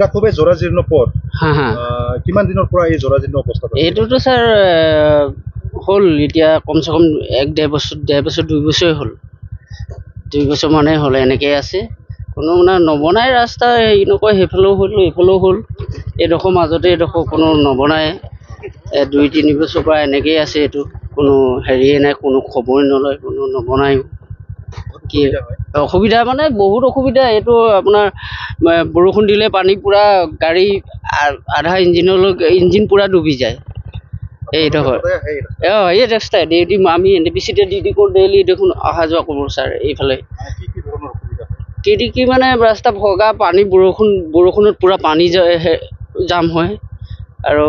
এটা খুবই জোৰাজীৰ্ণ পথ কিমান দিনেৰ পৰ এই জোৰাজীৰ্ণ অবস্থা এইটো স্যাৰ হল এতিয়া কমচে কম এক ডেৰ বছৰ ডেৰ বছৰ দুই বছৰে হল দুই বছৰ মানে হল এনেকৈ আছে কোনো মানে নবনাই ৰাস্তা ৰাস্তা নকয় সেইফালেও হল এইফালেও হল এইডোখৰ মাজতে এইডোখৰ কোনো নবনাই দুই তিনি বছৰ পৰা এনেকৈয়ে আছে এইটো কোনো হেৰিয়ে নাই কোনো খবৰে নলয় কোনো নবনায়ো কি অসুবিধা মানে বহুত অসুবিধা এইটো আপোনাৰ বৰষুণ দিলে পানী পূৰা গাড়ী আধা ইঞ্জিনলৈকে ইঞ্জিন পূৰা ডুবি যায় এইডোখৰ অঁ এই ৰাস্তাই ডি আমি এন ডি পি চিতে দি দি কৰোঁ ডেইলি দেখোন অহা যোৱা কৰোঁ ছাৰ এইফালে কি দি কি মানে ৰাস্তা ভগা পানী বৰষুণ বৰষুণত পূৰা পানী যায় জাম হয় আৰু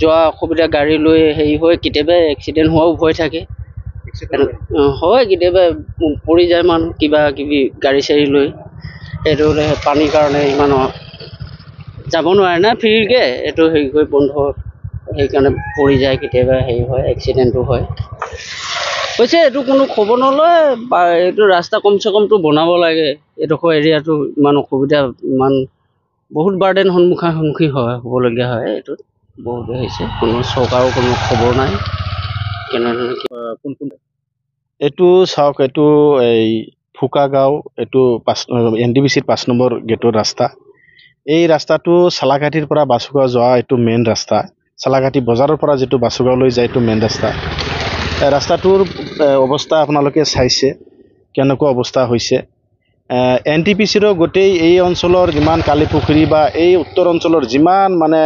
যোৱা অসুবিধা গাড়ী লৈ হেৰি হয় কেতিয়াবা এক্সিডেণ্ট হোৱাও ভয় থাকে হয় কেতিয়াবা পৰি যায় মানুহ কিবা কিবি গাড়ী চাড়ী লৈ সেইটো পানীৰ কাৰণে ইমান যাব নোৱাৰে না ফ্ৰীকৈ এইটো হেৰি কৰি বন্ধ সেইকাৰণে পৰি যায় কেতিয়াবা হেৰি হয় এক্সিডেণ্টো হয় কৈছে এইটো কোনো খবৰ নলয় বা এইটো ৰাস্তা কমচে কমটো বনাব লাগে এইডোখৰ এৰিয়াটো ইমান অসুবিধা ইমান বহুত বাৰ্ডেন সন্মুখা সন্মুখীন হয় হ'বলগীয়া হয় এইটোত বহুত হৈছে কোনো চৰকাৰৰ কোনো খবৰ নাই এইটো চাওক এইটো এই ফুকা গাঁও এইটো পাঁচ এন ডি বি চিত পাঁচ নম্বৰ গেটৰ ৰাস্তা এই ৰাস্তাটো চালাঘাটিৰ পৰা বাছুগাঁও যোৱা এইটো মেইন ৰাস্তা চালাঘাটি বজাৰৰ পৰা যিটো বাছুগাঁৱলৈ যায় এইটো মেইন ৰাস্তা ৰাস্তাটোৰ অৱস্থা আপোনালোকে চাইছে কেনেকুৱা অৱস্থা হৈছে এন টি পি চিৰো গোটেই এই অঞ্চলৰ যিমান কালীপুখুৰী বা এই উত্তৰ অঞ্চলৰ যিমান মানে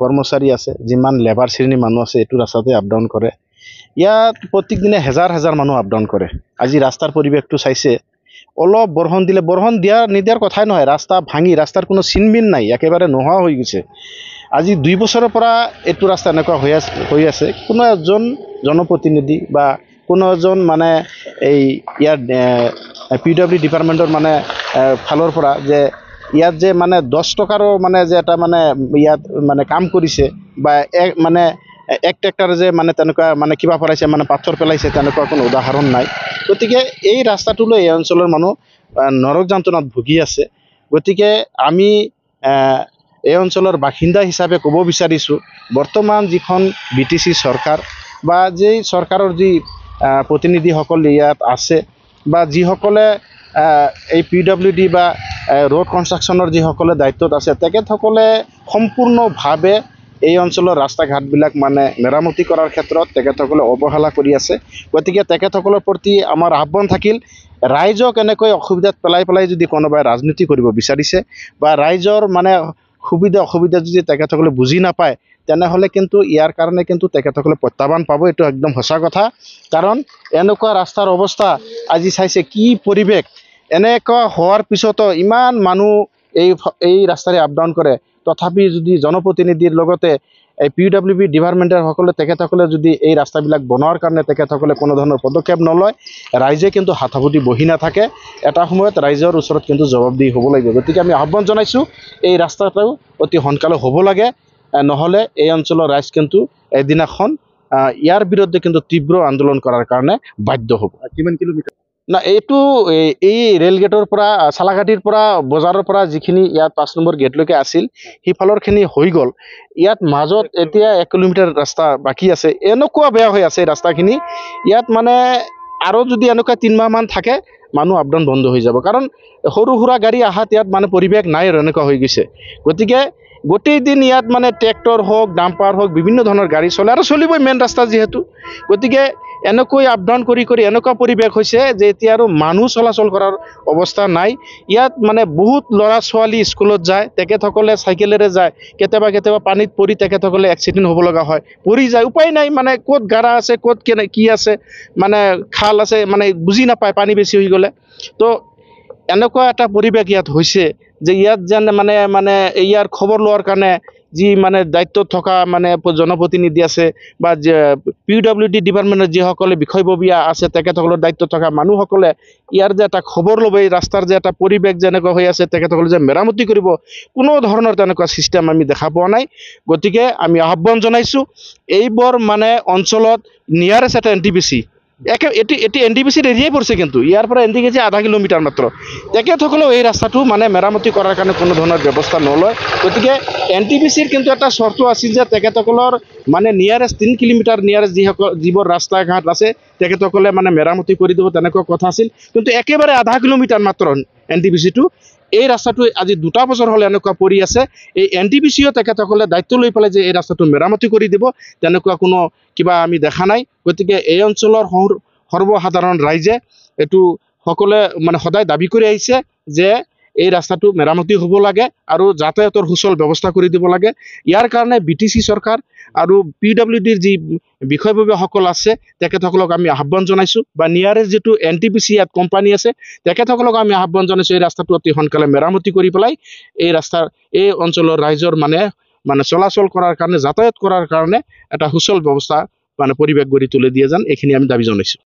কৰ্মচাৰী আছে যিমান লেবাৰ শ্ৰেণীৰ মানুহ আছে এইটো ৰাস্তাতে আপ ডাউন কৰে ইয়াত প্ৰত্যেক দিনে হেজাৰ হেজাৰ মানুহ আপ ডাউন কৰে আজি ৰাস্তাৰ পৰিৱেশটো চাইছে অলপ বৰষুণ দিলে বৰষুণ দিয়াৰ নিদিয়াৰ কথাই নহয় ৰাস্তা ভাঙি ৰাস্তাৰ কোনো চিনবিন নাই একেবাৰে নোহোৱা হৈ গৈছে আজি দুই বছৰৰ পৰা এইটো ৰাস্তা এনেকুৱা হৈ আছে হৈ আছে কোনো এজন জনপ্ৰতিনিধি বা কোনো এজন মানে এই ইয়াৰ পি ডব্লিউ ডিপাৰ্টমেণ্টৰ মানে ফালৰ পৰা যে ইয়াত যে মানে দহ টকাৰো মানে যে এটা মানে ইয়াত মানে কাম কৰিছে বা এক মানে এক ট্ৰেক্টৰ যে মানে তেনেকুৱা মানে কিবা ফৰাইছে মানে পাথৰ পেলাইছে তেনেকুৱা কোনো উদাহৰণ নাই গতিকে এই ৰাস্তাটোলৈ এই অঞ্চলৰ মানুহ নৰক যন্ত্ৰণাত ভুগি আছে গতিকে আমি এই অঞ্চলৰ বাসিন্দা হিচাপে ক'ব বিচাৰিছোঁ বৰ্তমান যিখন বি টি চি চৰকাৰ বা যি চৰকাৰৰ যি প্ৰতিনিধিসকল ইয়াত আছে বা যিসকলে এই পি ডব্লিউ ডি বা ৰোড কনষ্ট্ৰাকশ্যনৰ যিসকলে দায়িত্বত আছে তেখেতসকলে সম্পূৰ্ণভাৱে এই অঞ্চলৰ ৰাস্তা ঘাটবিলাক মানে মেৰামতি কৰাৰ ক্ষেত্ৰত তেখেতসকলে অৱহেলা কৰি আছে গতিকে তেখেতসকলৰ প্ৰতি আমাৰ আহ্বান থাকিল ৰাইজক এনেকৈ অসুবিধাত পেলাই পেলাই যদি কোনোবাই ৰাজনীতি কৰিব বিচাৰিছে বা ৰাইজৰ মানে সুবিধা অসুবিধা যদি তেখেতসকলে বুজি নাপায় তেনেহ'লে কিন্তু ইয়াৰ কাৰণে কিন্তু তেখেতসকলে প্ৰত্যাহ্বান পাব এইটো একদম সঁচা কথা কাৰণ এনেকুৱা ৰাস্তাৰ অৱস্থা আজি চাইছে কি পৰিৱেশ এনেকুৱা হোৱাৰ পিছতো ইমান মানুহ এই এই ৰাস্তাৰে আপ ডাউন কৰে তথাপি যদি জনপ্ৰতিনিধিৰ লগতে এই পি ডাব্লিউ বি ডিপাৰ্টমেণ্টৰ তেখেতসকলে যদি এই ৰাস্তাবিলাক বনোৱাৰ কাৰণে তেখেতসকলে কোনো ধৰণৰ পদক্ষেপ নলয় ৰাইজে কিন্তু হাতাভুতি বহি নাথাকে এটা সময়ত ৰাইজৰ ওচৰত কিন্তু জবাবদিহি হ'ব লাগিব গতিকে আমি আহ্বান জনাইছোঁ এই ৰাস্তাটো অতি সোনকালে হ'ব লাগে নহ'লে এই অঞ্চলৰ ৰাইজ কিন্তু এদিনাখন ইয়াৰ বিৰুদ্ধে কিন্তু তীব্ৰ আন্দোলন কৰাৰ কাৰণে বাধ্য হ'ব কিমান কিলোমিটাৰ না এইটো এই ৰেল গেটৰ পৰা চালাঘাটিৰ পৰা বজাৰৰ পৰা যিখিনি ইয়াত পাঁচ নম্বৰ গেটলৈকে আছিল সিফালৰখিনি হৈ গ'ল ইয়াত মাজত এতিয়া এক কিলোমিটাৰ ৰাস্তা বাকী আছে এনেকুৱা বেয়া হৈ আছে ৰাস্তাখিনি ইয়াত মানে আৰু যদি এনেকুৱা তিনিমাহমান থাকে মানুহ আপডাউন বন্ধ হৈ যাব কাৰণ সৰু সুৰা গাড়ী অহাত ইয়াত মানে পৰিৱেশ নাই আৰু এনেকুৱা হৈ গৈছে গতিকে গোটেই দিন ইয়াত মানে ট্ৰেক্টৰ হওক ডাম্পাৰ হওক বিভিন্ন ধৰণৰ গাড়ী চলে আৰু চলিবই মেইন ৰাস্তা যিহেতু গতিকে এনেকৈ আপ ডাউন কৰি কৰি এনেকুৱা পৰিৱেশ হৈছে যে এতিয়া আৰু মানুহ চলাচল কৰাৰ অৱস্থা নাই ইয়াত মানে বহুত ল'ৰা ছোৱালী স্কুলত যায় তেখেতসকলে চাইকেলেৰে যায় কেতিয়াবা কেতিয়াবা পানীত পৰি তেখেতসকলে এক্সিডেণ্ট হ'ব লগা হয় পৰি যায় উপায় নাই মানে ক'ত গাড়া আছে ক'ত কেনে কি আছে মানে খাল আছে মানে বুজি নাপায় পানী বেছি হৈ গ'লে তো এনেকুৱা এটা পৰিৱেশ ইয়াত হৈছে যে ইয়াত যেন মানে মানে ইয়াৰ খবৰ লোৱাৰ কাৰণে যি মানে দায়িত্বত থকা মানে জনপ্ৰতিনিধি আছে বা পি ডাব্লিউ ডি ডিপাৰ্টমেণ্টৰ যিসকলে বিষয়ববীয়া আছে তেখেতসকলৰ দায়িত্বত থকা মানুহসকলে ইয়াৰ যে এটা খবৰ ল'ব এই ৰাস্তাৰ যে এটা পৰিৱেশ যেনেকুৱা হৈ আছে তেখেতসকলে যে মেৰামতি কৰিব কোনো ধৰণৰ তেনেকুৱা ছিষ্টেম আমি দেখা পোৱা নাই গতিকে আমি আহ্বান জনাইছোঁ এইবোৰ মানে অঞ্চলত নিয়াৰেষ্ট এটা এন টি পি চি একে এটি এটি এন ডি পি চিত এৰিয়াই পৰিছে কিন্তু ইয়াৰ পৰা এন ডি কেজি আধা কিলোমিটাৰ মাত্ৰ তেখেতসকলেও এই ৰাস্তাটো মানে মেৰামতি কৰাৰ কাৰণে কোনো ধৰণৰ ব্যৱস্থা নলয় গতিকে এন টি পি চিৰ কিন্তু এটা চৰ্ত আছিল যে তেখেতসকলৰ মানে নিয়াৰেষ্ট তিনি কিলোমিটাৰ নিয়াৰেষ্ট যিসকল যিবোৰ ৰাস্তা ঘাট আছে তেখেতসকলে মানে মেৰামতি কৰি দিব তেনেকুৱা কথা আছিল কিন্তু একেবাৰে আধা কিলোমিটাৰ মাত্ৰ এন টি পি চিটো এই ৰাস্তাটো আজি দুটা বছৰ হ'লে এনেকুৱা পৰি আছে এই এন ডি পি চিও তেখেতসকলে দায়িত্ব লৈ পেলাই যে এই ৰাস্তাটো মেৰামতি কৰি দিব তেনেকুৱা কোনো কিবা আমি দেখা নাই গতিকে এই অঞ্চলৰ সৰ্বসাধাৰণ ৰাইজে এইটো সকলোৱে মানে সদায় দাবী কৰি আহিছে যে এই ৰাস্তাটো মেৰামতি হ'ব লাগে আৰু যাতায়াতৰ সুচল ব্যৱস্থা কৰি দিব লাগে ইয়াৰ কাৰণে বি টি চি চৰকাৰ আৰু পি ডাব্লিউ ডিৰ যি বিষয়ববীয়াসকল আছে তেখেতসকলক আমি আহ্বান জনাইছোঁ বা নিয়াৰেষ্ট যিটো এন টি পি চি ইয়াত কোম্পানী আছে তেখেতসকলক আমি আহ্বান জনাইছোঁ এই ৰাস্তাটো অতি সোনকালে মেৰামতি কৰি পেলাই এই ৰাস্তাৰ এই অঞ্চলৰ ৰাইজৰ মানে মানে চলাচল কৰাৰ কাৰণে যাতায়াত কৰাৰ কাৰণে এটা সুচল ব্যৱস্থা মানে পৰিৱেশ গঢ়ি তুলি দিয়ে যেন এইখিনি আমি দাবী জনাইছোঁ